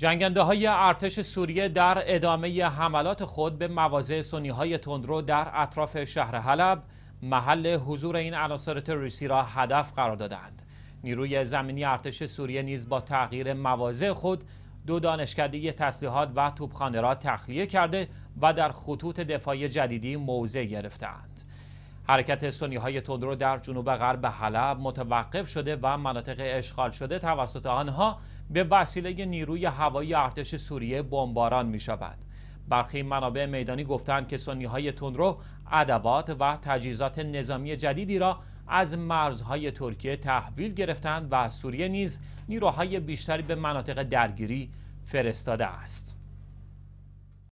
جنگنده های ارتش سوریه در ادامه حملات خود به مواضع سنی های تندرو در اطراف شهر حلب محل حضور این عناصر تروریستی را هدف قرار دادند. نیروی زمینی ارتش سوریه نیز با تغییر مواضع خود دو دانشکده تسلیحات و توپخانه را تخلیه کرده و در خطوط دفاعی جدیدی موضع گرفتند. حرکت سنی های تندرو در جنوب غرب حلب متوقف شده و مناطق اشغال شده توسط آنها به وسیله نیروی هوایی ارتش سوریه بمباران می شود. برخی منابع میدانی گفتند که سنی های تندرو ادوات و تجهیزات نظامی جدیدی را از مرزهای ترکیه تحویل گرفتند و سوریه نیز نیروهای بیشتری به مناطق درگیری فرستاده است.